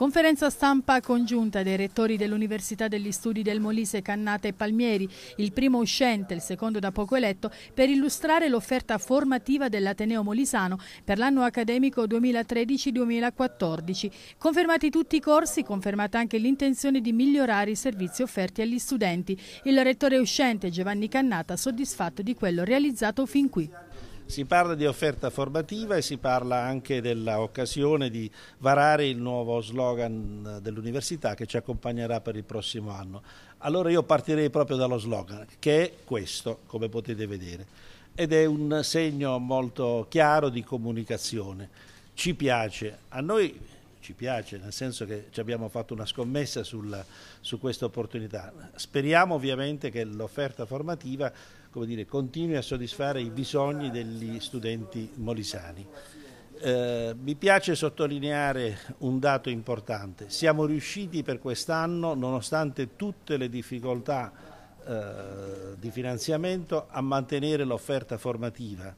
Conferenza stampa congiunta dei rettori dell'Università degli Studi del Molise, Cannata e Palmieri, il primo uscente, il secondo da poco eletto, per illustrare l'offerta formativa dell'Ateneo Molisano per l'anno accademico 2013-2014. Confermati tutti i corsi, confermata anche l'intenzione di migliorare i servizi offerti agli studenti. Il rettore uscente Giovanni Cannata soddisfatto di quello realizzato fin qui. Si parla di offerta formativa e si parla anche dell'occasione di varare il nuovo slogan dell'università che ci accompagnerà per il prossimo anno. Allora io partirei proprio dallo slogan, che è questo, come potete vedere, ed è un segno molto chiaro di comunicazione. Ci piace, a noi ci piace, nel senso che ci abbiamo fatto una scommessa sulla, su questa opportunità. Speriamo ovviamente che l'offerta formativa dire, continui a soddisfare i bisogni degli studenti molisani. Eh, mi piace sottolineare un dato importante. Siamo riusciti per quest'anno, nonostante tutte le difficoltà eh, di finanziamento, a mantenere l'offerta formativa.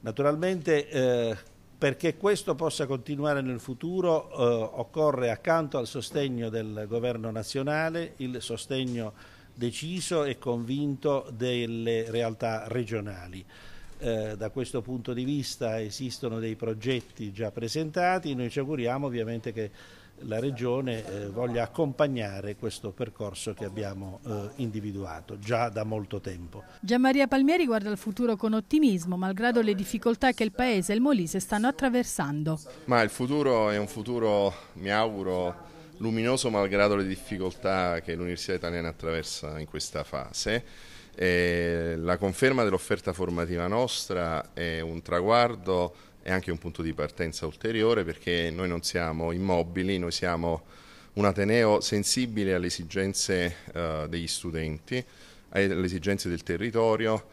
Naturalmente eh, perché questo possa continuare nel futuro eh, occorre accanto al sostegno del governo nazionale il sostegno deciso e convinto delle realtà regionali. Eh, da questo punto di vista esistono dei progetti già presentati, noi ci auguriamo ovviamente che la Regione eh, voglia accompagnare questo percorso che abbiamo eh, individuato già da molto tempo. Gianmaria Palmieri guarda il futuro con ottimismo, malgrado le difficoltà che il Paese e il Molise stanno attraversando. Ma il futuro è un futuro, mi auguro, luminoso malgrado le difficoltà che l'Università Italiana attraversa in questa fase. E eh, la conferma dell'offerta formativa nostra è un traguardo è anche un punto di partenza ulteriore perché noi non siamo immobili, noi siamo un Ateneo sensibile alle esigenze eh, degli studenti, alle esigenze del territorio,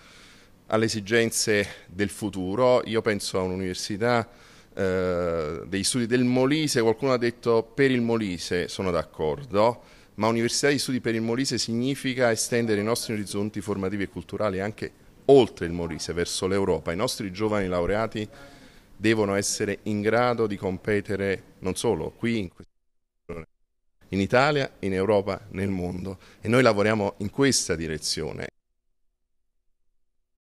alle esigenze del futuro. Io penso a un'università eh, degli studi del Molise, qualcuno ha detto per il Molise, sono d'accordo, ma università degli studi per il Molise significa estendere i nostri orizzonti formativi e culturali anche oltre il Molise, verso l'Europa. I nostri giovani laureati devono essere in grado di competere non solo qui in questa in Italia, in Europa, nel mondo e noi lavoriamo in questa direzione.